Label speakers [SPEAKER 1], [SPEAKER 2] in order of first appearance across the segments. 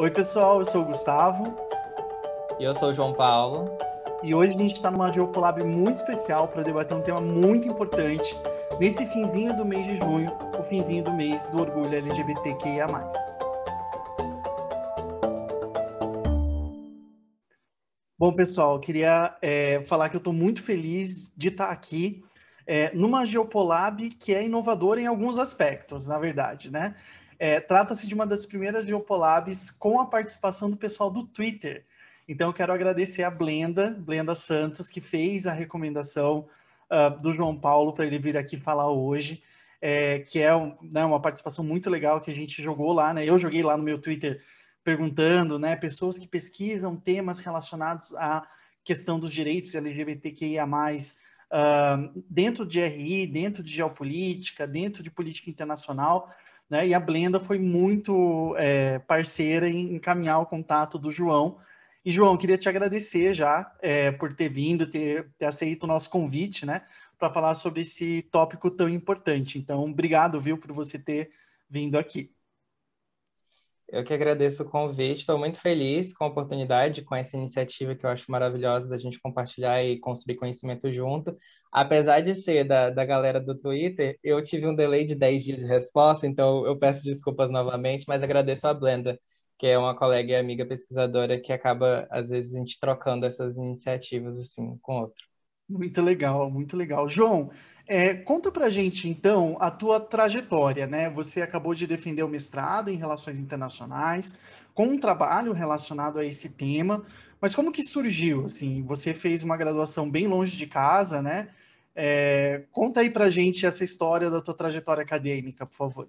[SPEAKER 1] Oi, pessoal, eu sou o Gustavo. E eu sou o João Paulo. E hoje a gente está numa Geocolab muito especial para debater um tema muito importante nesse finzinho do mês de junho, o finzinho do mês do orgulho LGBTQIA. Bom, pessoal, queria é, falar que eu estou muito feliz de estar tá aqui é, numa Geopolab que é inovadora em alguns aspectos, na verdade, né? É, Trata-se de uma das primeiras Geopolabs com a participação do pessoal do Twitter. Então, eu quero agradecer a Blenda, Blenda Santos, que fez a recomendação uh, do João Paulo para ele vir aqui falar hoje, é, que é um, né, uma participação muito legal que a gente jogou lá, né? Eu joguei lá no meu Twitter perguntando, né? Pessoas que pesquisam temas relacionados à questão dos direitos LGBTQIA+, uh, ah, dentro de RI, dentro de geopolítica, dentro de política internacional, né? E a Blenda foi muito é, parceira em encaminhar o contato do João. E, João, queria te agradecer já é, por ter vindo, ter, ter aceito o nosso convite, né? Para falar sobre esse tópico tão importante.
[SPEAKER 2] Então, obrigado, viu, por você ter vindo aqui. Eu que agradeço o convite, estou muito feliz com a oportunidade, com essa iniciativa que eu acho maravilhosa da gente compartilhar e construir conhecimento junto. Apesar de ser da, da galera do Twitter, eu tive um delay de 10 dias de resposta, então eu peço desculpas novamente, mas agradeço a Blenda, que é uma colega e amiga pesquisadora que acaba, às vezes, a gente trocando essas iniciativas assim com outro.
[SPEAKER 1] Muito legal, muito legal. João, é, conta pra gente então a tua trajetória, né? Você acabou de defender o mestrado em Relações Internacionais, com um trabalho relacionado a esse tema, mas como que surgiu? Assim, você fez uma graduação bem longe de casa, né? É, conta aí pra gente essa história da tua
[SPEAKER 2] trajetória acadêmica, por favor.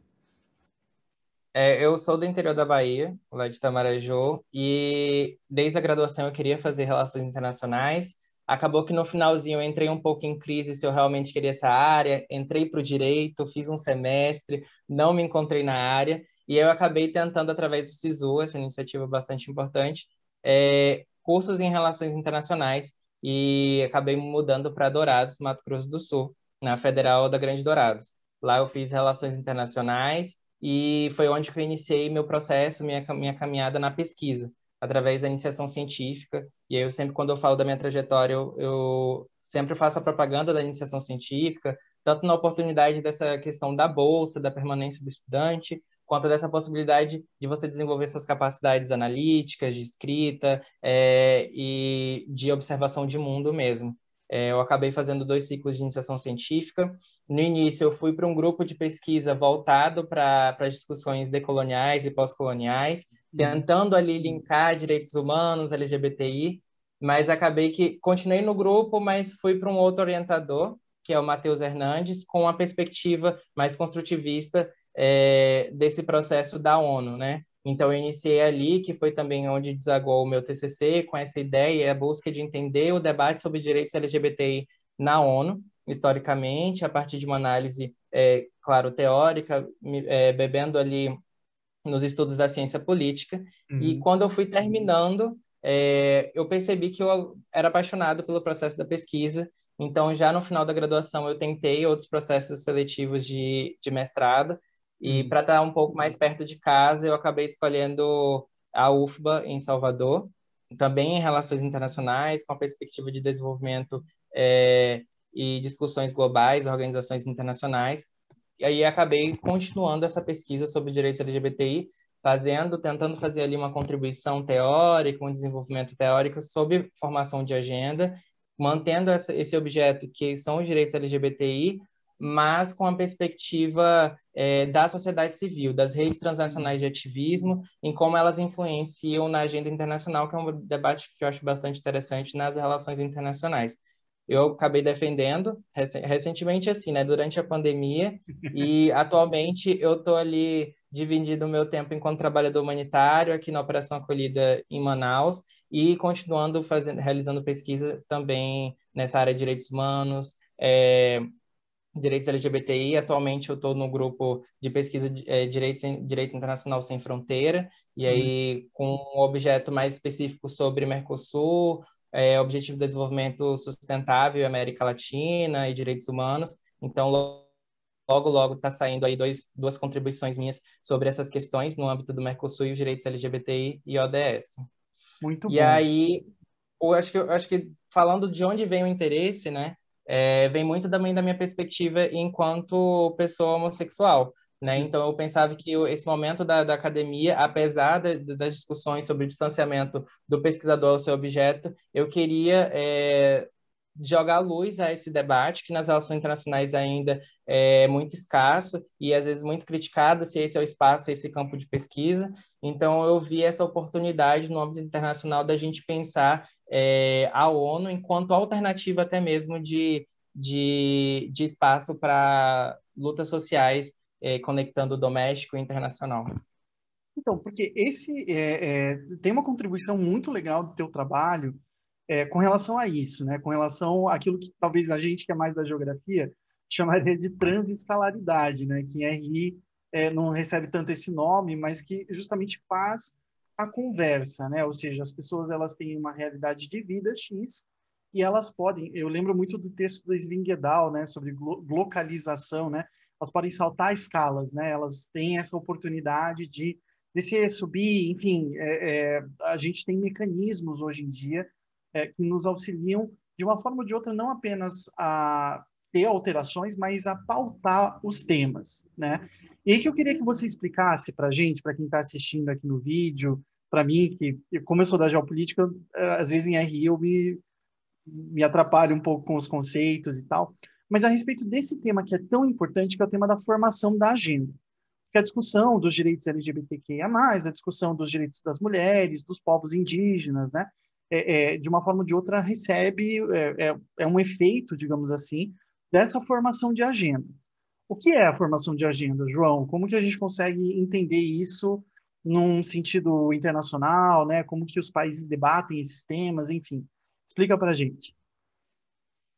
[SPEAKER 2] É, eu sou do interior da Bahia, lá de Tamarajó, e desde a graduação eu queria fazer relações internacionais, Acabou que no finalzinho eu entrei um pouco em crise se eu realmente queria essa área, entrei para o direito, fiz um semestre, não me encontrei na área, e eu acabei tentando, através do SISU, essa iniciativa bastante importante, é, cursos em relações internacionais, e acabei mudando para Dourados, Mato Grosso do Sul, na Federal da Grande Dourados. Lá eu fiz relações internacionais, e foi onde que eu iniciei meu processo, minha, minha caminhada na pesquisa através da iniciação científica. E aí eu sempre, quando eu falo da minha trajetória, eu, eu sempre faço a propaganda da iniciação científica, tanto na oportunidade dessa questão da bolsa, da permanência do estudante, quanto dessa possibilidade de você desenvolver suas capacidades analíticas, de escrita é, e de observação de mundo mesmo. É, eu acabei fazendo dois ciclos de iniciação científica. No início, eu fui para um grupo de pesquisa voltado para discussões decoloniais e pós-coloniais, uhum. tentando ali linkar direitos humanos, LGBTI, mas acabei que continuei no grupo, mas fui para um outro orientador, que é o Matheus Hernandes, com a perspectiva mais construtivista é, desse processo da ONU, né? Então, eu iniciei ali, que foi também onde desagou o meu TCC, com essa ideia, a busca de entender o debate sobre direitos LGBTI na ONU, historicamente, a partir de uma análise, é, claro, teórica, é, bebendo ali nos estudos da ciência política. Uhum. E quando eu fui terminando, é, eu percebi que eu era apaixonado pelo processo da pesquisa. Então, já no final da graduação, eu tentei outros processos seletivos de, de mestrado, e uhum. para estar tá um pouco mais perto de casa, eu acabei escolhendo a UFBA em Salvador, também em relações internacionais, com a perspectiva de desenvolvimento é, e discussões globais, organizações internacionais. E aí acabei continuando essa pesquisa sobre direitos LGBTI, fazendo, tentando fazer ali uma contribuição teórica, um desenvolvimento teórico sobre formação de agenda, mantendo essa, esse objeto que são os direitos LGBTI, mas com a perspectiva é, da sociedade civil, das redes transnacionais de ativismo, em como elas influenciam na agenda internacional, que é um debate que eu acho bastante interessante nas relações internacionais. Eu acabei defendendo rec recentemente, assim, né, durante a pandemia, e atualmente eu estou ali dividindo o meu tempo enquanto trabalhador humanitário aqui na Operação Acolhida em Manaus e continuando fazendo, realizando pesquisa também nessa área de direitos humanos, é, direitos LGBTI. Atualmente eu estou no grupo de pesquisa de é, direitos, Direito Internacional Sem Fronteira, e aí uhum. com um objeto mais específico sobre Mercosul, é, Objetivo de Desenvolvimento Sustentável, América Latina e Direitos Humanos. Então, logo, logo está saindo aí dois, duas contribuições minhas sobre essas questões no âmbito do Mercosul e os direitos LGBTI e ODS. Muito e bom. E aí, eu acho que, eu acho que falando de onde vem o interesse, né? é, vem muito também da minha perspectiva enquanto pessoa homossexual. Né? Então, eu pensava que esse momento da, da academia, apesar de, de, das discussões sobre o distanciamento do pesquisador ao seu objeto, eu queria é, jogar a luz a esse debate, que nas relações internacionais ainda é muito escasso e às vezes muito criticado se esse é o espaço, esse campo de pesquisa. Então, eu vi essa oportunidade no âmbito internacional da gente pensar é, a ONU enquanto alternativa até mesmo de, de, de espaço para lutas sociais, é, conectando o doméstico e internacional.
[SPEAKER 1] Então, porque esse é, é, tem uma contribuição muito legal do teu trabalho, é, com relação a isso, né? com relação àquilo que talvez a gente que é mais da geografia chamaria de transescalaridade, né? que RI é, não recebe tanto esse nome, mas que justamente faz a conversa, né? Ou seja, as pessoas elas têm uma realidade de vida X e elas podem, eu lembro muito do texto do Svinguedal, né, sobre localização, né? Elas podem saltar escalas, né? Elas têm essa oportunidade de descer, subir, enfim, é, é, a gente tem mecanismos hoje em dia é, que nos auxiliam, de uma forma ou de outra, não apenas a ter alterações, mas a pautar os temas, né? E que eu queria que você explicasse para gente, para quem está assistindo aqui no vídeo, para mim, que como eu sou da geopolítica, é, às vezes em RI eu me, me atrapalho um pouco com os conceitos e tal, mas a respeito desse tema que é tão importante, que é o tema da formação da agenda, que é a discussão dos direitos LGBTQIA+, a discussão dos direitos das mulheres, dos povos indígenas, né? é, é, de uma forma ou de outra, recebe, é, é, é, um efeito, digamos assim, dessa formação de agenda. O que é a formação de agenda, João? Como que a gente consegue entender isso num sentido
[SPEAKER 2] internacional, né? Como que os países debatem esses temas, enfim. Explica para a gente.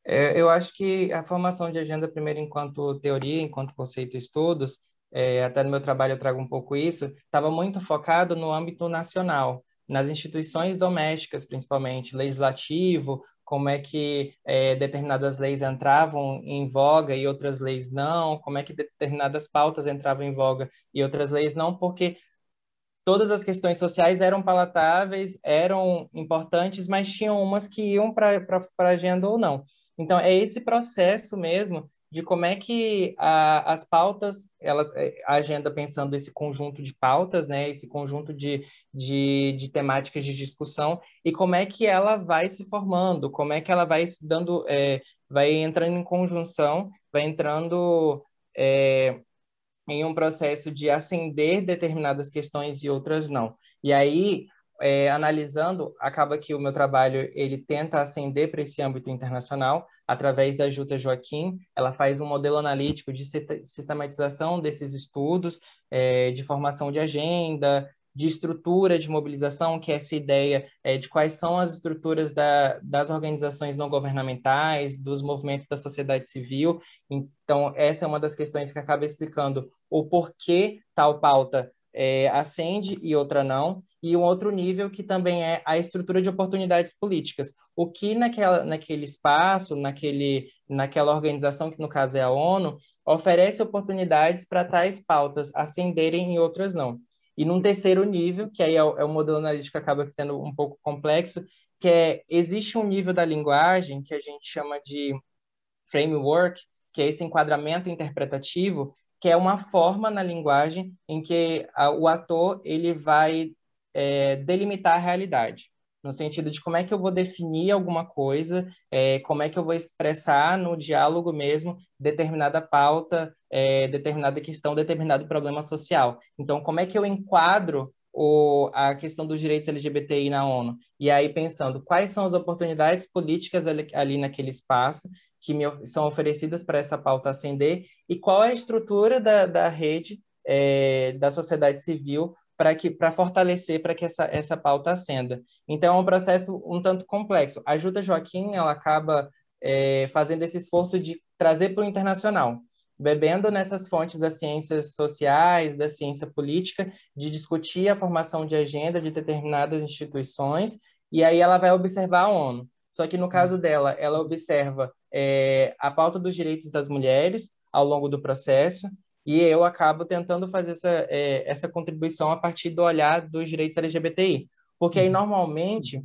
[SPEAKER 2] É, eu acho que a formação de agenda, primeiro, enquanto teoria, enquanto conceito e estudos, é, até no meu trabalho eu trago um pouco isso, estava muito focado no âmbito nacional nas instituições domésticas, principalmente, legislativo, como é que é, determinadas leis entravam em voga e outras leis não, como é que determinadas pautas entravam em voga e outras leis não, porque todas as questões sociais eram palatáveis, eram importantes, mas tinham umas que iam para a agenda ou não. Então, é esse processo mesmo de como é que a, as pautas, elas, é, a agenda pensando esse conjunto de pautas, né, esse conjunto de, de, de, temáticas de discussão, e como é que ela vai se formando, como é que ela vai se dando, é, vai entrando em conjunção, vai entrando é, em um processo de acender determinadas questões e outras não. E aí é, analisando, acaba que o meu trabalho ele tenta ascender para esse âmbito internacional através da Juta Joaquim. Ela faz um modelo analítico de sistematização desses estudos, é, de formação de agenda, de estrutura de mobilização, que é essa ideia é, de quais são as estruturas da, das organizações não governamentais, dos movimentos da sociedade civil. Então, essa é uma das questões que acaba explicando o porquê tal pauta é, ascende e outra não, e um outro nível que também é a estrutura de oportunidades políticas. O que naquela, naquele espaço, naquele, naquela organização, que no caso é a ONU, oferece oportunidades para tais pautas ascenderem e outras não. E num terceiro nível, que aí é o, é o modelo analítico acaba sendo um pouco complexo, que é, existe um nível da linguagem que a gente chama de framework, que é esse enquadramento interpretativo, que é uma forma na linguagem em que a, o ator ele vai é, delimitar a realidade no sentido de como é que eu vou definir alguma coisa, é, como é que eu vou expressar no diálogo mesmo determinada pauta, é, determinada questão, determinado problema social. Então, como é que eu enquadro o, a questão dos direitos LGBTI na ONU. E aí pensando quais são as oportunidades políticas ali, ali naquele espaço que me, são oferecidas para essa pauta ascender e qual é a estrutura da, da rede é, da sociedade civil para que para fortalecer para que essa, essa pauta ascenda. Então é um processo um tanto complexo. A Ajuda Joaquim ela acaba é, fazendo esse esforço de trazer para o internacional bebendo nessas fontes das ciências sociais, da ciência política, de discutir a formação de agenda de determinadas instituições, e aí ela vai observar a ONU. Só que no caso dela, ela observa é, a pauta dos direitos das mulheres ao longo do processo, e eu acabo tentando fazer essa, é, essa contribuição a partir do olhar dos direitos LGBTI. Porque aí, uhum. normalmente,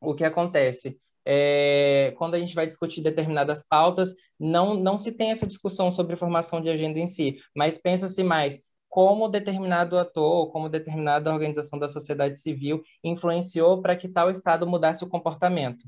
[SPEAKER 2] o que acontece? é, quando a gente vai discutir determinadas pautas, não, não se tem essa discussão sobre formação de agenda em si, mas pensa-se mais como determinado ator, como determinada organização da sociedade civil influenciou para que tal Estado mudasse o comportamento.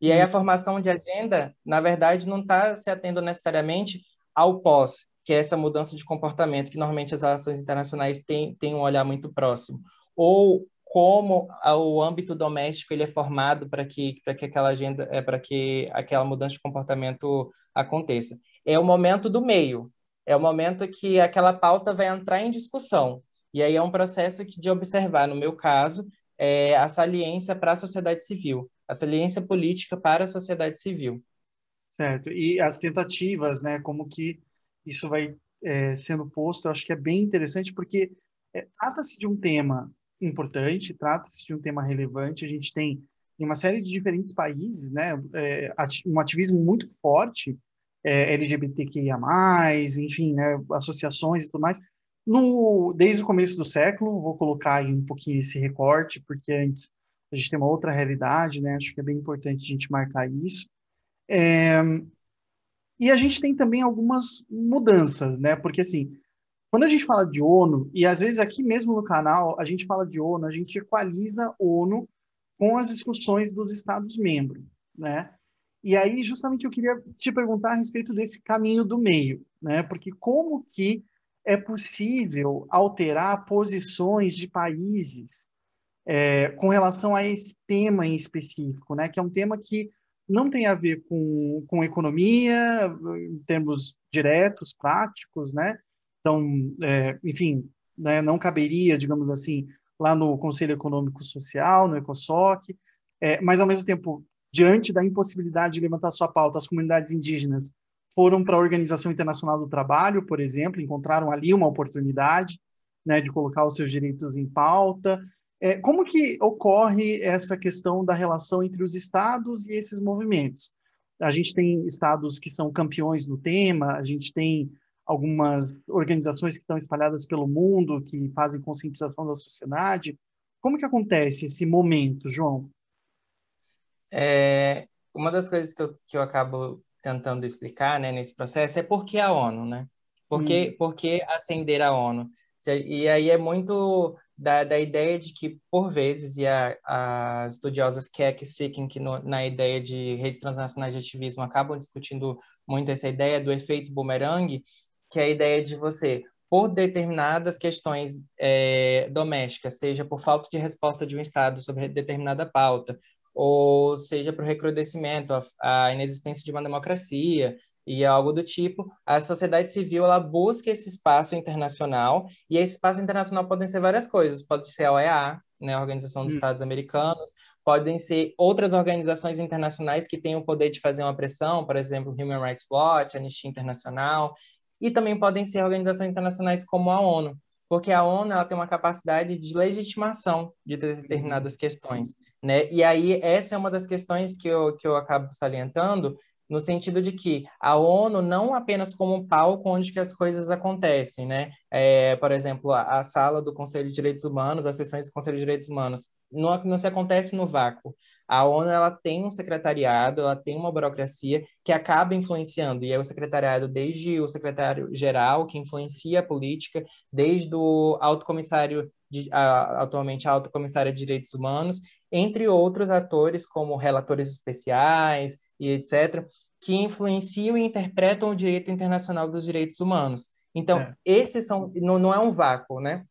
[SPEAKER 2] E aí a formação de agenda, na verdade, não está se atendo necessariamente ao pós, que é essa mudança de comportamento que normalmente as relações internacionais têm, têm um olhar muito próximo, ou como o âmbito doméstico ele é formado para que para que aquela agenda é para que aquela mudança de comportamento aconteça. É o momento do meio, é o momento que aquela pauta vai entrar em discussão. E aí é um processo que de observar, no meu caso, é a saliência para a sociedade civil, a saliência política para a sociedade civil.
[SPEAKER 1] Certo. E as tentativas, né, como que isso vai é, sendo posto, eu acho que é bem interessante porque é, trata-se de um tema importante, trata-se de um tema relevante. A gente tem em uma série de diferentes países, né, é, um ativismo muito forte é, LGBTQIA+, enfim, né, associações e tudo mais. No, desde o começo do século, vou colocar aí um pouquinho esse recorte, porque antes a gente tem uma outra realidade, né, acho que é bem importante a gente marcar isso. É, e a gente tem também algumas mudanças, né, porque assim, quando a gente fala de ONU, e às vezes aqui mesmo no canal, a gente fala de ONU, a gente equaliza ONU com as discussões dos Estados-membros, né? E aí, justamente, eu queria te perguntar a respeito desse caminho do meio, né? Porque como que é possível alterar posições de países é, com relação a esse tema em específico, né? Que é um tema que não tem a ver com, com economia, em termos diretos, práticos, né? Então, é, enfim, né, não caberia, digamos assim, lá no Conselho Econômico Social, no ECOSOC, é, mas, ao mesmo tempo, diante da impossibilidade de levantar sua pauta, as comunidades indígenas foram para a Organização Internacional do Trabalho, por exemplo, encontraram ali uma oportunidade né, de colocar os seus direitos em pauta. É, como que ocorre essa questão da relação entre os estados e esses movimentos? A gente tem estados que são campeões no tema, a gente tem algumas organizações que estão espalhadas pelo mundo, que fazem conscientização da sociedade. Como que acontece esse momento, João?
[SPEAKER 2] É, uma das coisas que eu, que eu acabo tentando explicar né, nesse processo é por que a ONU, né? Por que, hum. por que acender a ONU? E aí é muito da, da ideia de que, por vezes, e as estudiosas Keck e que no, na ideia de redes transnacionais de ativismo acabam discutindo muito essa ideia do efeito bumerangue, que é a ideia de você, por determinadas questões é, domésticas, seja por falta de resposta de um Estado sobre determinada pauta, ou seja para o recrudescimento, a, a, inexistência de uma democracia e algo do tipo, a sociedade civil ela busca esse espaço internacional e esse espaço internacional podem ser várias coisas, pode ser a OEA, né, a Organização dos hum. Estados Americanos, podem ser outras organizações internacionais que têm o poder de fazer uma pressão, por exemplo, Human Rights Watch, Anistia Internacional, e também podem ser organizações internacionais como a ONU, porque a ONU ela tem uma capacidade de legitimação de determinadas uhum. questões, né? E aí essa é uma das questões que eu, que eu acabo salientando no sentido de que a ONU não apenas como um palco onde que as coisas acontecem, né? É, por exemplo, a, a, sala do Conselho de Direitos Humanos, as sessões do Conselho de Direitos Humanos, não, não se acontece no vácuo. A ONU ela tem um secretariado, ela tem uma burocracia que acaba influenciando, e é o secretariado desde o secretário-geral, que influencia a política, desde o alto comissário, de, a, atualmente a alto comissária de direitos humanos, entre outros atores como relatores especiais e etc., que influenciam e interpretam o direito internacional dos direitos humanos. Então, é. esses são, não, não é um vácuo, né?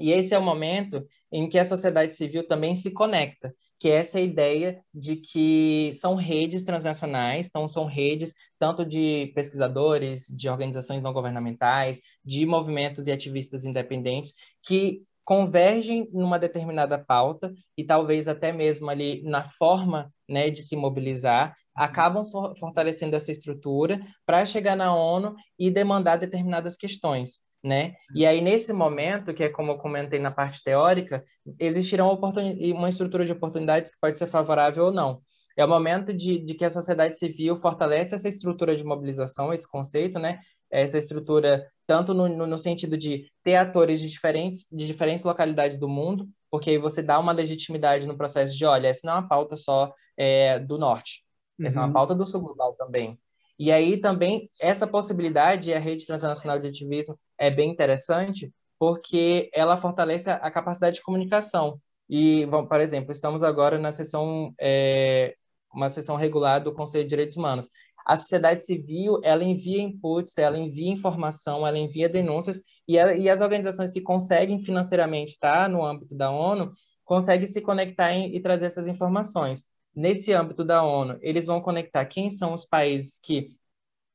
[SPEAKER 2] E esse é o momento em que a sociedade civil também se conecta que é essa ideia de que são redes transnacionais, então são redes tanto de pesquisadores, de organizações não governamentais, de movimentos e ativistas independentes que convergem numa determinada pauta e talvez até mesmo ali na forma né, de se mobilizar, acabam for fortalecendo essa estrutura para chegar na ONU e demandar determinadas questões né? E aí, nesse momento, que é como eu comentei na parte teórica, existirão uma estrutura de oportunidades que pode ser favorável ou não. É o momento de, de que a sociedade civil fortalece essa estrutura de mobilização, esse conceito, né? Essa estrutura, tanto no, no, no sentido de ter atores de diferentes, de diferentes localidades do mundo, porque aí você dá uma legitimidade no processo de, olha, essa não é uma pauta só é, do norte, essa uhum. é uma uhum. pauta do sul global também. E aí também essa possibilidade, é a rede transnacional de ativismo é bem interessante porque ela fortalece a capacidade de comunicação. E, por exemplo, estamos agora na sessão, é, uma sessão regular do Conselho de Direitos Humanos. A sociedade civil, ela envia inputs, ela envia informação, ela envia denúncias, e, e as organizações que conseguem financeiramente estar no âmbito da ONU, conseguem se conectar em, e trazer essas informações. Nesse âmbito da ONU, eles vão conectar quem são os países que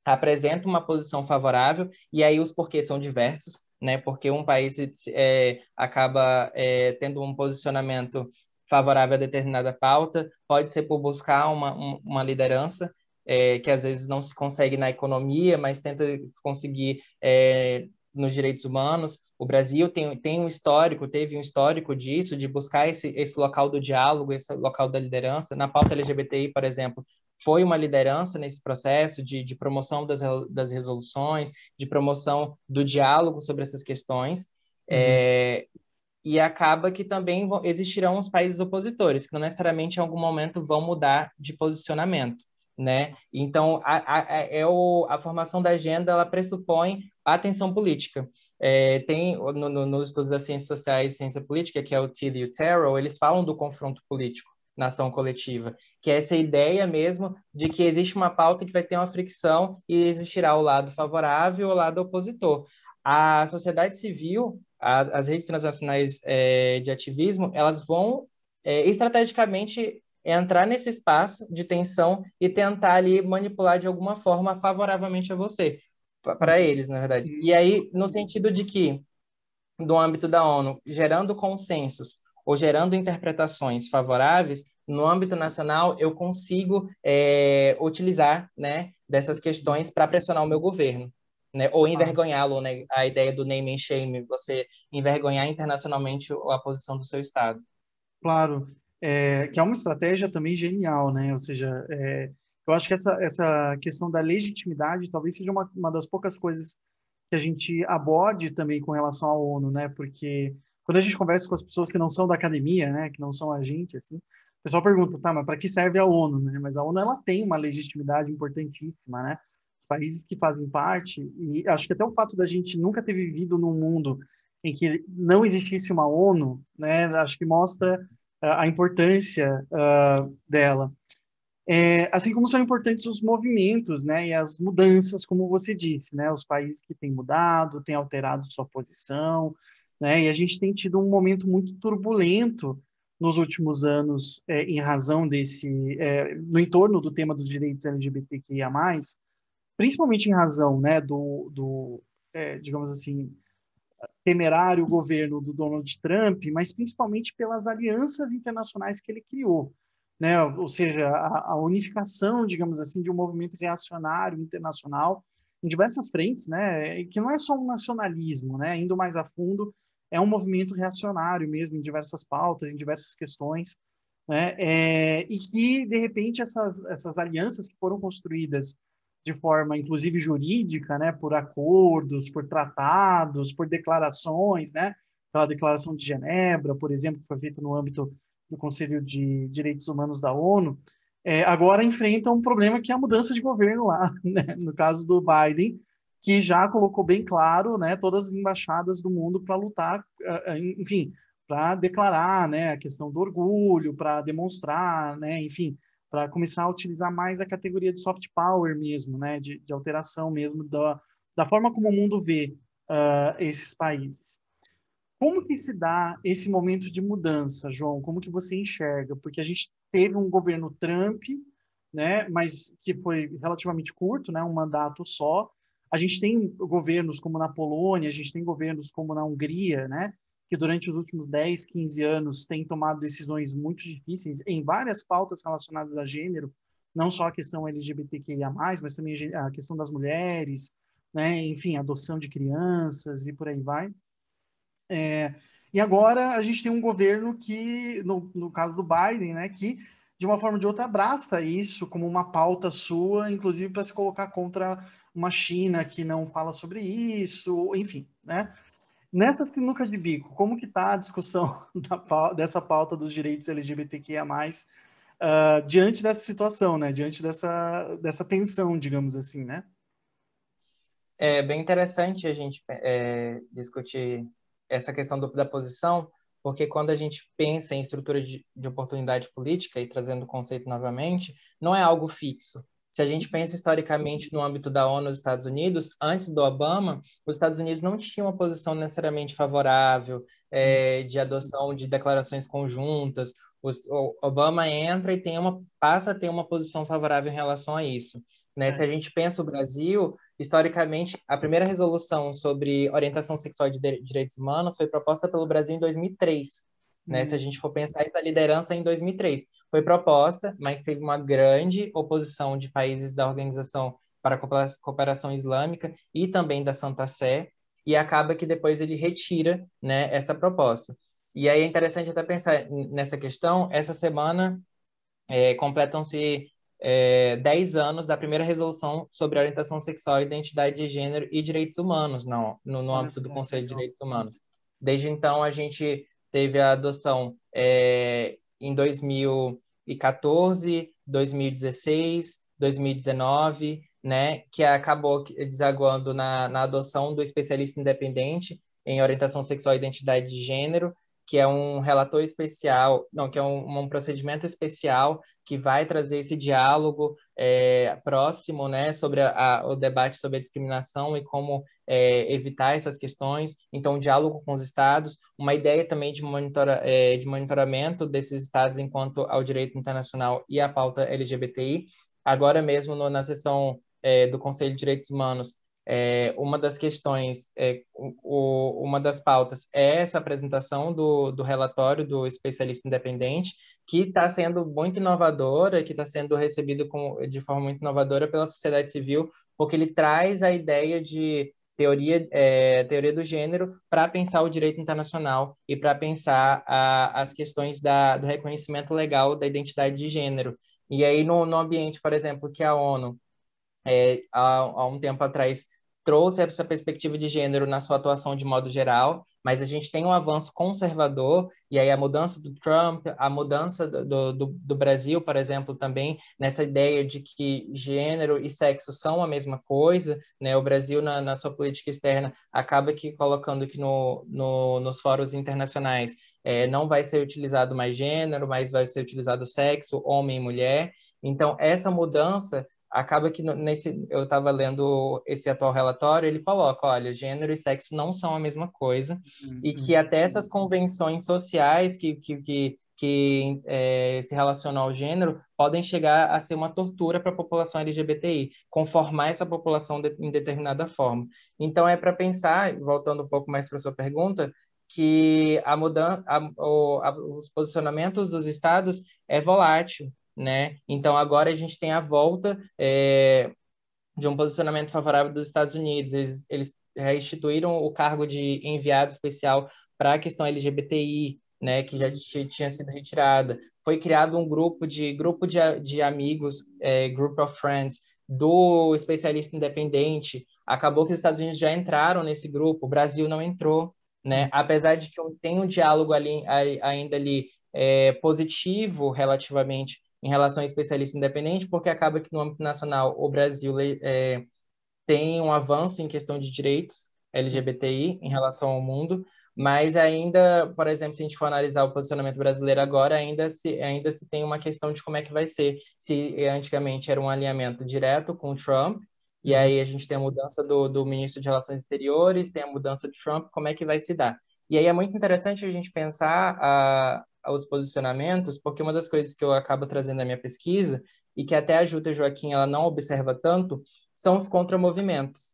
[SPEAKER 2] apresenta uma posição favorável, e aí os porquês são diversos, né? Porque um país é, acaba é, tendo um posicionamento favorável a determinada pauta, pode ser por buscar uma, uma liderança, é, que às vezes não se consegue na economia, mas tenta conseguir é, nos direitos humanos. O Brasil tem, tem um histórico, teve um histórico disso, de buscar esse, esse local do diálogo, esse local da liderança. Na pauta LGBTI, por exemplo, foi uma liderança nesse processo de, de promoção das, das resoluções, de promoção do diálogo sobre essas questões. Uhum. É, e acaba que também vão, existirão os países opositores, que não necessariamente em algum momento vão mudar de posicionamento. Né? Então, a, a, é o, a formação da agenda ela pressupõe a atenção política. É, tem no, no, nos estudos das ciências sociais e ciência política, que é o Tilly e o Terrell, eles falam do confronto político na ação coletiva, que é essa ideia mesmo de que existe uma pauta que vai ter uma fricção e existirá o lado favorável ou o lado opositor. A sociedade civil, a, as redes transnacionais é, de ativismo, elas vão é, estrategicamente entrar nesse espaço de tensão e tentar ali manipular de alguma forma favoravelmente a você, para eles, na verdade. E aí, no sentido de que, do âmbito da ONU, gerando consensos ou gerando interpretações favoráveis, no âmbito nacional eu consigo é, utilizar né, dessas questões para pressionar o meu governo. Né, ou envergonhá-lo, né, a ideia do name and shame, você envergonhar internacionalmente a posição do seu Estado.
[SPEAKER 1] Claro, é, que é uma estratégia também genial, né? Ou seja, é, eu acho que essa, essa questão da legitimidade talvez seja uma, uma das poucas coisas que a gente aborde também com relação à ONU, né? Porque quando a gente conversa com as pessoas que não são da academia, né, que não são a gente, assim, o pessoal pergunta, tá, mas para que serve a ONU, né? Mas a ONU ela tem uma legitimidade importantíssima, né? Os países que fazem parte e acho que até o fato da gente nunca ter vivido num mundo em que não existisse uma ONU, né? Acho que mostra uh, a importância uh, dela. É, assim como são importantes os movimentos, né, e as mudanças, como você disse, né, os países que têm mudado, têm alterado sua posição, né? E a gente tem tido um momento muito turbulento nos últimos anos é, em razão desse, é, no entorno do tema dos direitos LGBTQIA+, principalmente em razão né, do, do é, digamos assim, temerário governo do Donald Trump, mas principalmente pelas alianças internacionais que ele criou. Né? Ou seja, a, a unificação, digamos assim, de um movimento reacionário internacional em diversas frentes, né? que não é só um nacionalismo, né? indo mais a fundo, é um movimento reacionário mesmo, em diversas pautas, em diversas questões, né? É, e que, de repente, essas, essas alianças que foram construídas de forma, inclusive, jurídica, né? Por acordos, por tratados, por declarações, né? Pela Declaração de Genebra, por exemplo, que foi feita no âmbito do Conselho de Direitos Humanos da ONU, é, agora enfrentam um problema que é a mudança de governo lá, né? No caso do Biden, que já colocou bem claro né, todas as embaixadas do mundo para lutar, eh, eh, enfim, para declarar né, a questão do orgulho, para demonstrar, né, enfim, para começar a utilizar mais a categoria de soft power mesmo, né, de, de alteração mesmo da, da forma como o mundo vê uh, esses países. Como que se dá esse momento de mudança, João? Como que você enxerga? Porque a gente teve um governo Trump, né, mas que foi relativamente curto, né, um mandato só, a gente tem governos como na Polônia, a gente tem governos como na Hungria, né? que durante os últimos 10, 15 anos têm tomado decisões muito difíceis em várias pautas relacionadas a gênero, não só a questão LGBTQIA+, mas também a questão das mulheres, né? enfim, adoção de crianças e por aí vai. É, e agora a gente tem um governo que, no, no caso do Biden, né, que de uma forma ou de outra abraça isso como uma pauta sua, inclusive para se colocar contra uma China que não fala sobre isso, enfim, né? Nessa sinuca de bico, como que está a discussão dessa pauta dos direitos LGBTQIA+, uh, ah, diante dessa situação, né? Diante dessa, dessa tensão, digamos assim, né?
[SPEAKER 2] É bem interessante a gente é, discutir essa questão do, da posição, porque quando a gente pensa em estrutura de, de oportunidade política, e trazendo o conceito novamente, não é algo fixo se a gente pensa historicamente no âmbito da ONU nos Estados Unidos, antes do Obama, os Estados Unidos não tinham uma posição necessariamente favorável é, uhum. de adoção de declarações conjuntas. Os, o Obama entra e tem uma, passa a ter uma posição favorável em relação a isso. Né? Se a gente pensa o Brasil, historicamente, a primeira resolução sobre orientação sexual e direitos humanos foi proposta pelo Brasil em 2003. Né? Se a uhum. gente for pensar essa liderança é em 2003 foi proposta, mas teve uma grande oposição de países da Organização para a Cooperação Islâmica e também da Santa Sé, e acaba que depois ele retira né, essa proposta. E aí é interessante até pensar nessa questão. Essa semana é, completam-se é, 10 anos da primeira resolução sobre orientação sexual, identidade de gênero e direitos humanos não, no, no âmbito do Conselho de Direitos Humanos. Desde então, a gente teve a adoção é, em 2000, 2014, 2016, 2019, né, que acabou desaguando na, na adoção do especialista independente em orientação sexual e identidade de gênero, que é um relator especial, não, que é um, um procedimento especial que vai trazer esse diálogo é, próximo, né, sobre a, a, o debate sobre a discriminação e como é, evitar essas questões. Então, diálogo com os estados, uma ideia também de, monitora, é, de monitoramento desses estados enquanto ao direito internacional e à pauta LGBTI. Agora mesmo no, na sessão é, do Conselho de Direitos Humanos é, uma das questões, é, o, uma das pautas é essa apresentação do, do relatório do especialista independente, que está sendo muito inovadora, que está sendo recebido com, de forma muito inovadora pela sociedade civil, porque ele traz a ideia de teoria, é, teoria do gênero para pensar o direito internacional e para pensar a, as questões da, do reconhecimento legal da identidade de gênero. E aí, no, no ambiente, por exemplo, que a ONU é, há, há um tempo atrás trouxe essa perspectiva de gênero na sua atuação de modo geral, mas a gente tem um avanço conservador, e aí a mudança do Trump, a mudança do, do, do, Brasil, por exemplo, também nessa ideia de que gênero e sexo são a mesma coisa, né? o Brasil, na, na sua política externa, acaba que colocando que no, no, nos fóruns internacionais é, não vai ser utilizado mais gênero, mas vai ser utilizado sexo, homem e mulher, então essa mudança acaba que nesse eu estava lendo esse atual relatório, ele coloca, olha, gênero e sexo não são a mesma coisa uhum. e que uhum. até essas convenções sociais que que, que, que é, se relacionam ao gênero podem chegar a ser uma tortura para a população LGBTI, conformar essa população de, em determinada forma. Então é para pensar, voltando um pouco mais para sua pergunta, que a mudança, a, o, a, os posicionamentos dos estados é volátil, né? Então agora a gente tem a volta é, de um posicionamento favorável dos Estados Unidos. Eles, eles restituíram o cargo de enviado especial para a questão LGBTI, né, que já uhum. tinha sido retirada. Foi criado um grupo de grupo de, de amigos, é, group of friends, do especialista independente. Acabou que os Estados Unidos já entraram nesse grupo, o Brasil não entrou, né? Uhum. Apesar de que tem um diálogo ali ainda ali é, positivo relativamente em relação a especialista independente, porque acaba que no âmbito nacional o Brasil é, tem um avanço em questão de direitos LGBTI em relação ao mundo, mas ainda, por exemplo, se a gente for analisar o posicionamento brasileiro agora, ainda se, ainda se tem uma questão de como é que vai ser, se eh, antigamente era um alinhamento direto com o Trump, e uhum. aí a gente tem a mudança do, do ministro de Relações Exteriores, tem a mudança de Trump, como é que vai se dar? E aí é muito interessante a gente pensar a, aos posicionamentos, porque uma das coisas que eu acabo trazendo na minha pesquisa, e que até a Juta Joaquim ela não observa tanto, são os contramovimentos.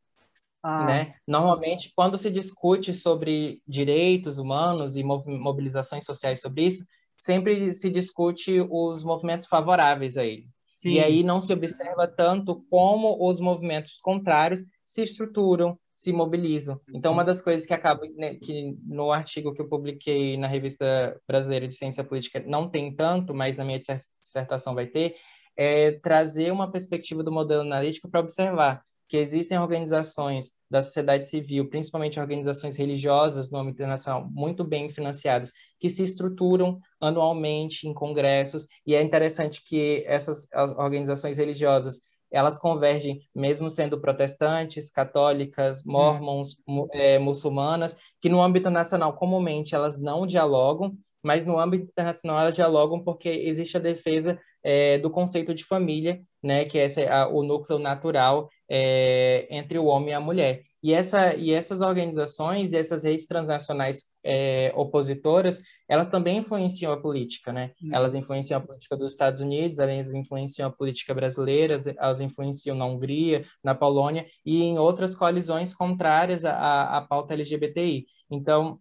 [SPEAKER 2] Ah, né? Normalmente, quando se discute sobre direitos humanos e mobilizações sociais sobre isso, sempre se discute os movimentos favoráveis a ele. Sim. E aí não se observa tanto como os movimentos contrários se estruturam, se mobilizam. Então, uma uhum. das coisas que acaba né, que no artigo que eu publiquei na revista brasileira de ciência política não tem tanto, mas na minha dissertação vai ter, é trazer uma perspectiva do modelo analítico para observar que existem organizações da sociedade civil, principalmente organizações religiosas no âmbito internacional, muito bem financiadas, que se estruturam anualmente em congressos, e é interessante que essas organizações religiosas elas convergem, mesmo sendo protestantes, católicas, hum. mormons, é, muçulmanas, que no âmbito nacional comumente elas não dialogam, mas no âmbito internacional elas dialogam porque existe a defesa é, do conceito de família, né, que é a, o núcleo natural é, entre o homem e a mulher. E, essa, e essas organizações, essas redes transnacionais é, opositoras, elas também influenciam a política, né? Uhum. Elas influenciam a política dos Estados Unidos, elas influenciam a política brasileira, elas influenciam na Hungria, na Polônia e em outras coalizões contrárias à, à pauta LGBTI. Então,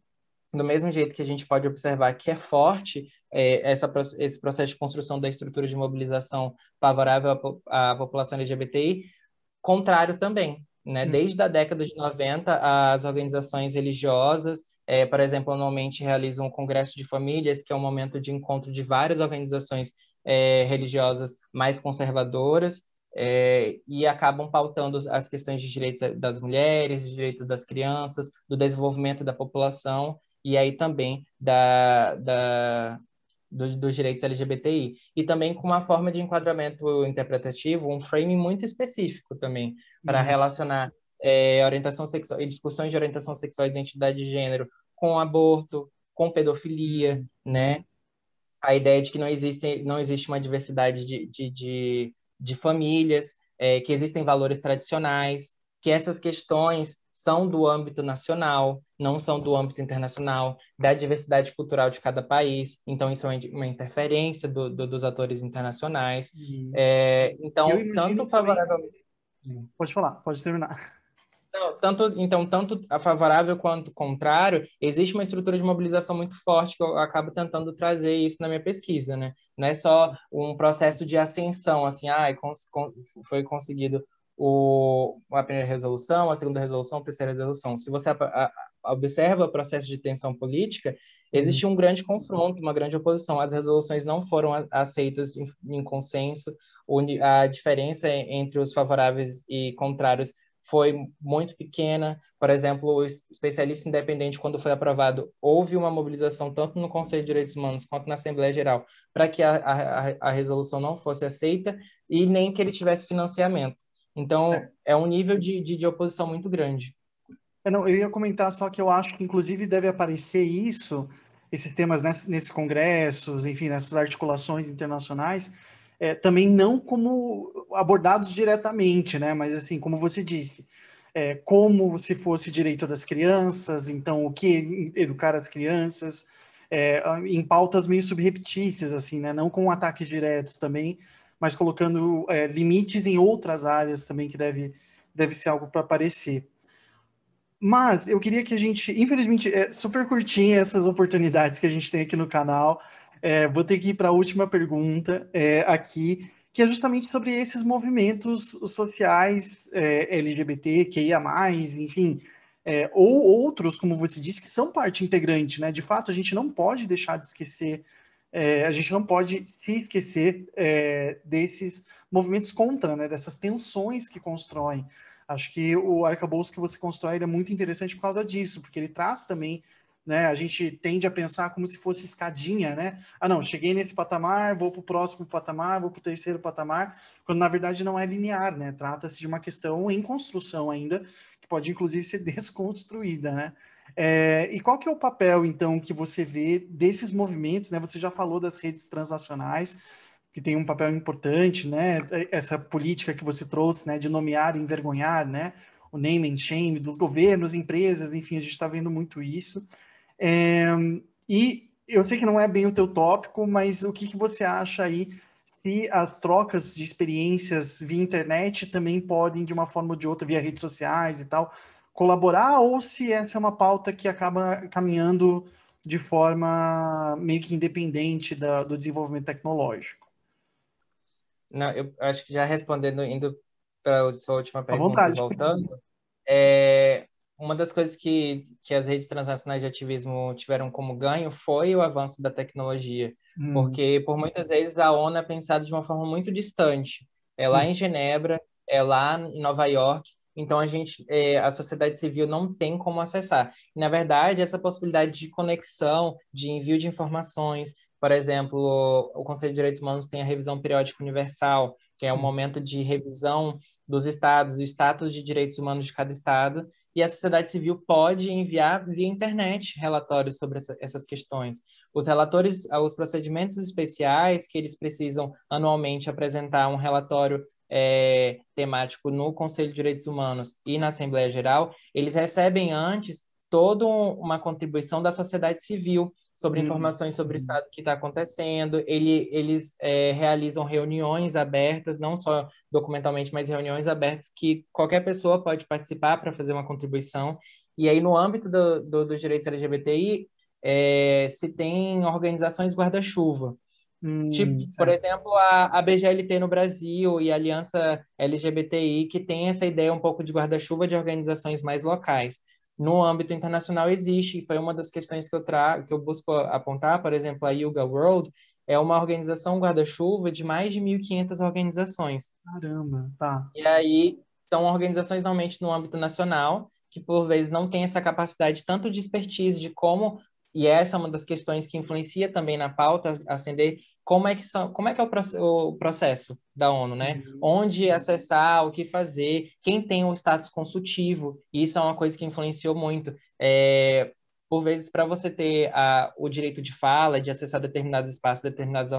[SPEAKER 2] do mesmo jeito que a gente pode observar que é forte é, essa, esse processo de construção da estrutura de mobilização favorável à, à população LGBTI, contrário também. Né? Uhum. Desde a década de 90, as organizações religiosas, é, por exemplo, anualmente realizam o um Congresso de Famílias, que é um momento de encontro de várias organizações é, religiosas mais conservadoras, é, e acabam pautando as questões de direitos das mulheres, de direitos das crianças, do desenvolvimento da população, e aí também da, da, dos, dos, direitos LGBTI, e também com uma forma de enquadramento interpretativo, um frame muito específico também, para uhum. relacionar é, orientação sexual e discussões de orientação sexual e identidade de gênero com aborto, com pedofilia, né? A ideia de que não existe, não existe uma diversidade de, de, de, de famílias, é, que existem valores tradicionais, que essas questões são do âmbito nacional, não são do âmbito internacional, da diversidade cultural de cada país. Então, isso é uma interferência do, do, dos atores internacionais. Uhum. É, então, tanto favoravelmente. Também... Hum. Pode falar, pode terminar. Não, tanto, então, tanto a favorável quanto contrário, existe uma estrutura de mobilização muito forte que eu acabo tentando trazer isso na minha pesquisa, né? Não é só um processo de ascensão, assim, ah, foi conseguido o, a primeira resolução, a segunda resolução, a terceira resolução. Se você a, a, observa o processo de tensão política, uhum. existe um grande confronto, uma grande oposição. As resoluções não foram aceitas em, em consenso, a diferença entre os favoráveis e contrários foi muito pequena. Por exemplo, o especialista independente, quando foi aprovado, houve uma mobilização tanto no Conselho de Direitos Humanos quanto na Assembleia Geral para que a, a, a resolução não fosse aceita e nem que ele tivesse financiamento. Então, certo. é um nível de, de, de oposição muito grande. Eu, não, eu ia comentar só que
[SPEAKER 1] eu acho que, inclusive, deve aparecer isso, esses temas nesses congressos, enfim, nessas articulações internacionais, é, também não como abordados diretamente, né? Mas, assim, como você disse, é, como se fosse direito das crianças, então, o que educar as crianças, é, em pautas meio subreptícias, assim, né? Não com ataques diretos também, mas colocando é, limites em outras áreas também, que deve, deve ser algo para aparecer. Mas eu queria que a gente, infelizmente, é super curtinha essas oportunidades que a gente tem aqui no canal. É, vou ter que ir para a última pergunta é, aqui, que é justamente sobre esses movimentos sociais é, LGBT, QIA, enfim, é, ou outros, como você disse, que são parte integrante, né? De fato, a gente não pode deixar de esquecer é, a gente não pode se esquecer é, desses movimentos contra, né, dessas tensões que constroem. Acho que o arcabouço que você constrói é muito interessante por causa disso, porque ele traz também, né, a gente tende a pensar como se fosse escadinha, né? Ah, não, cheguei nesse patamar, vou para o próximo patamar, vou para o terceiro patamar, quando na verdade não é linear, né? Trata-se de uma questão em construção ainda, que pode inclusive ser desconstruída, né? É, e qual que é o papel, então, que você vê desses movimentos, né? Você já falou das redes transnacionais, que tem um papel importante, né? É, essa política que você trouxe, né? De nomear e envergonhar, né? O name and shame dos governos, empresas, enfim, a gente está vendo muito isso. É, e eu sei que não é bem o teu tópico, mas o que, que você acha aí se as trocas de experiências via internet também podem, de uma forma ou de outra, via redes sociais e tal, colaborar ou se essa é uma pauta que acaba caminhando de forma meio que independente da, do desenvolvimento tecnológico.
[SPEAKER 2] Não, eu acho que já respondendo, indo para a sua última pergunta, voltando, é, uma das coisas que, que as redes transnacionais de ativismo tiveram como ganho foi o avanço da tecnologia, hum. porque por muitas vezes a ONU é pensada de uma forma muito distante, é lá hum. em Genebra, é lá em Nova York, então, a gente, é, a sociedade civil não tem como acessar. na verdade, essa possibilidade de conexão, de envio de informações, por exemplo, o Conselho de Direitos Humanos tem a revisão periódica universal, que é um momento de revisão dos estados, do status de direitos humanos de cada estado, e a sociedade civil pode enviar via internet relatórios sobre essa, essas questões. Os relatores, os procedimentos especiais que eles precisam anualmente apresentar um relatório é, temático no Conselho de Direitos Humanos e na Assembleia Geral, eles recebem antes toda uma contribuição da sociedade civil sobre uhum. informações sobre o uhum. estado que está acontecendo. Ele, eles é, realizam reuniões abertas, não só documentalmente, mas reuniões abertas que qualquer pessoa pode participar para fazer uma contribuição. E aí, no âmbito do, do, dos direitos LGBTI, é, se tem organizações guarda-chuva. Tipo, hum, tipo, por exemplo, a, a BGLT no Brasil e a Aliança LGBTI, que tem essa ideia um pouco de guarda-chuva de organizações mais locais. No âmbito internacional existe, e foi uma das questões que eu, tra que eu busco apontar, por exemplo, a Yoga World, é uma organização guarda-chuva de mais de 1.500 organizações.
[SPEAKER 1] Caramba,
[SPEAKER 2] tá. E aí são organizações normalmente no âmbito nacional, que por vezes não têm essa capacidade tanto de expertise de como e essa é uma das questões que influencia também na pauta acender como é que são como é que é o, processo da ONU né uhum. onde acessar o que fazer quem tem o status consultivo isso é uma coisa que influenciou muito é, por vezes para você ter a, o direito de fala de acessar determinados espaços determinadas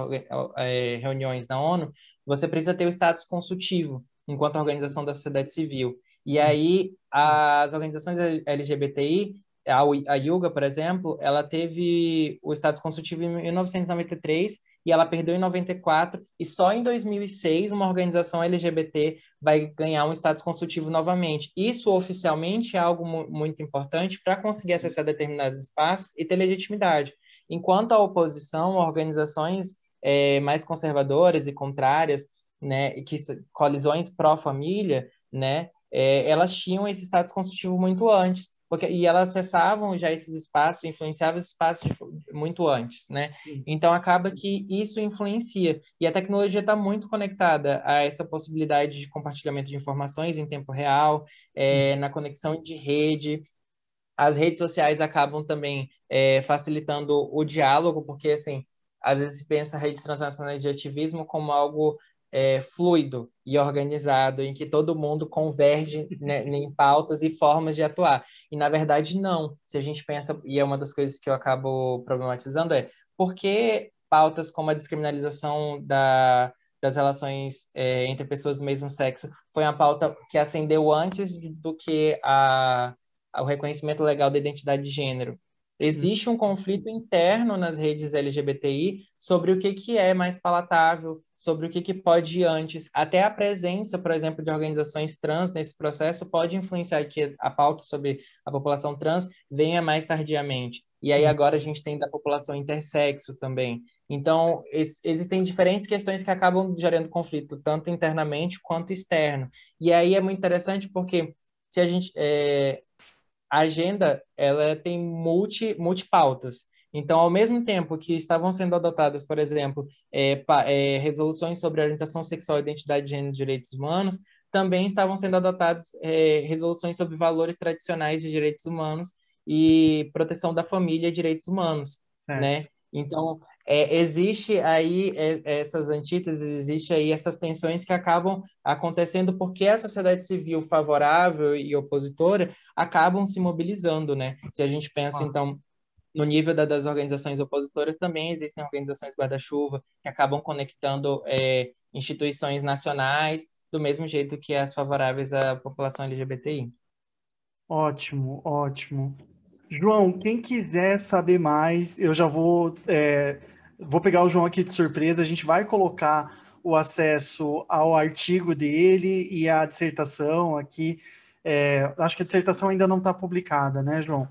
[SPEAKER 2] é, reuniões da ONU você precisa ter o status consultivo enquanto organização da sociedade civil e aí as organizações LGBTI a, a Yuga, por exemplo, ela teve o status consultivo em 1993 e ela perdeu em 94 e só em 2006 uma organização LGBT vai ganhar um status consultivo novamente. Isso oficialmente é algo muito importante para conseguir acessar determinados espaços e ter legitimidade. Enquanto a oposição, organizações é, mais conservadoras e contrárias, né, que colisões pró-família, né, é, elas tinham esse status consultivo muito antes porque e elas acessavam já esses espaços, influenciavam esses espaços tipo, muito antes, né? Sim. Então acaba que isso influencia e a tecnologia está muito conectada a essa possibilidade de compartilhamento de informações em tempo real, é, na conexão de rede. As redes sociais acabam também é, facilitando o diálogo, porque assim às vezes se pensa redes transnacionais de ativismo como algo é, fluido e organizado, em que todo mundo converge né, em pautas e formas de atuar. E, na verdade, não. Se a gente pensa, e é uma das coisas que eu acabo problematizando, é por que pautas como a descriminalização da, das relações é, entre pessoas do mesmo sexo foi uma pauta que acendeu antes do que a, o reconhecimento legal da identidade de gênero. Existe um conflito interno nas redes LGBTI sobre o que, que é mais palatável, sobre o que, que pode ir antes. Até a presença, por exemplo, de organizações trans nesse processo pode influenciar que a pauta sobre a população trans venha mais tardiamente. E aí uhum. agora a gente tem da população intersexo também. Então, es, existem diferentes questões que acabam gerando conflito, tanto internamente quanto externo. E aí é muito interessante porque se a gente... É, a agenda ela tem multi, multi pautas. Então, ao mesmo tempo que estavam sendo adotadas, por exemplo, é, é, resoluções sobre orientação sexual, identidade de gênero e direitos humanos, também estavam sendo adotadas é, resoluções sobre valores tradicionais de direitos humanos e proteção da família e direitos humanos, certo. né? Então, é, existe aí é, essas antíteses, existe aí essas tensões que acabam acontecendo porque a sociedade civil favorável e opositora acabam se mobilizando, né? Se a gente pensa, então, no nível da, das organizações opositoras, também existem organizações guarda-chuva que acabam conectando é, instituições nacionais, do mesmo jeito que as favoráveis à população LGBTI.
[SPEAKER 1] Ótimo, ótimo. João, quem quiser saber mais, eu já vou é, Vou pegar o João aqui de surpresa, a gente vai colocar o acesso ao artigo dele e à dissertação aqui. É, acho que a dissertação ainda não está publicada, né, João?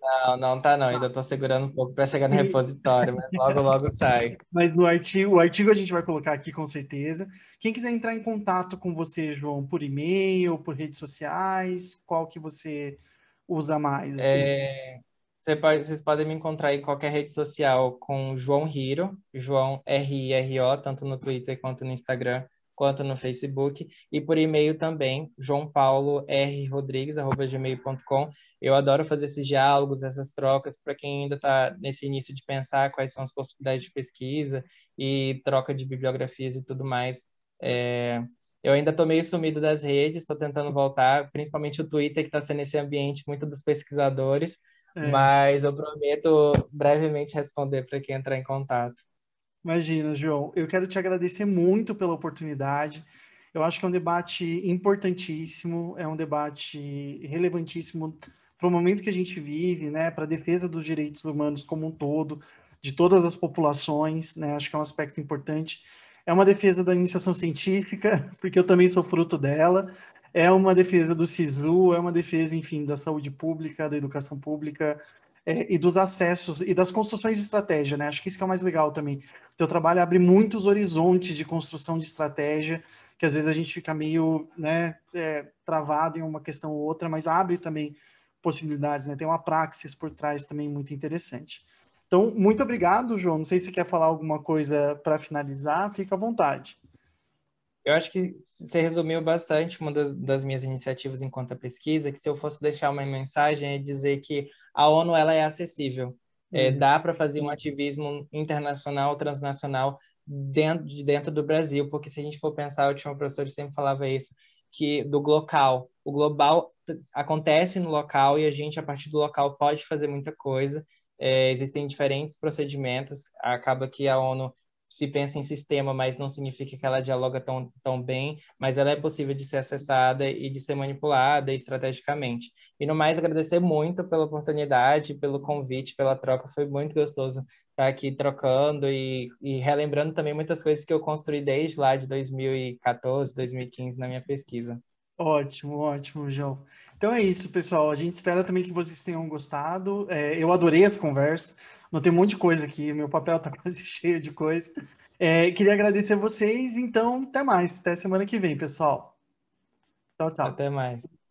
[SPEAKER 2] Não, não tá não. Ainda estou segurando um pouco para chegar no repositório, mas logo, logo sai.
[SPEAKER 1] Mas no artigo, o artigo a gente vai colocar aqui com certeza. Quem quiser entrar em contato com você, João, por e-mail, por redes sociais, qual que você
[SPEAKER 2] usa mais? Assim? É vocês podem me encontrar em qualquer rede social com João Riro, João R-I-R-O, tanto no Twitter quanto no Instagram, quanto no Facebook. E por e-mail também, arroba gmail.com Eu adoro fazer esses diálogos, essas trocas, para quem ainda está nesse início de pensar quais são as possibilidades de pesquisa e troca de bibliografias e tudo mais. É... Eu ainda estou meio sumido das redes, estou tentando voltar, principalmente o Twitter, que está sendo esse ambiente muito dos pesquisadores, é. Mas eu prometo brevemente responder para quem entrar em contato. Imagina,
[SPEAKER 1] João. Eu quero te agradecer muito pela
[SPEAKER 2] oportunidade. Eu acho que é um debate
[SPEAKER 1] importantíssimo, é um debate relevantíssimo para o momento que a gente vive, né, para a defesa dos direitos humanos como um todo, de todas as populações, né, acho que é um aspecto importante. É uma defesa da iniciação científica, porque eu também sou fruto dela, é uma defesa do SISU, é uma defesa, enfim, da saúde pública, da educação pública, é, e dos acessos e das construções de estratégia, né? Acho que isso que é o mais legal também. O teu trabalho abre muitos horizontes de construção de estratégia, que às vezes a gente fica meio né, é, travado em uma questão ou outra, mas abre também possibilidades, né? Tem uma praxis por trás também muito interessante. Então, muito obrigado, João. Não sei se você quer falar alguma coisa para finalizar, fica à vontade.
[SPEAKER 2] Eu acho que você resumiu bastante uma das, das, minhas iniciativas enquanto a pesquisa, que se eu fosse deixar uma mensagem é dizer que a ONU ela é acessível. É, uhum. dá para fazer um ativismo internacional, transnacional, dentro, de dentro do Brasil, porque se a gente for pensar, o último professor sempre falava isso, que do local, o global acontece no local e a gente, a partir do local, pode fazer muita coisa. É, existem diferentes procedimentos, acaba que a ONU se pensa em sistema, mas não significa que ela dialoga tão, tão bem, mas ela é possível de ser acessada e de ser manipulada estrategicamente. E no mais, agradecer muito pela oportunidade, pelo convite, pela troca, foi muito gostoso estar aqui trocando e, e relembrando também muitas coisas que eu construí desde lá de 2014, 2015 na minha pesquisa.
[SPEAKER 1] Ótimo, ótimo, João. Então é isso, pessoal. A gente espera também que vocês tenham gostado. É, eu adorei essa conversa. Notei um monte de coisa aqui. Meu papel está quase cheio de coisa. É, queria agradecer a vocês. Então, até mais. Até semana que vem, pessoal. Tchau, tchau. Até mais.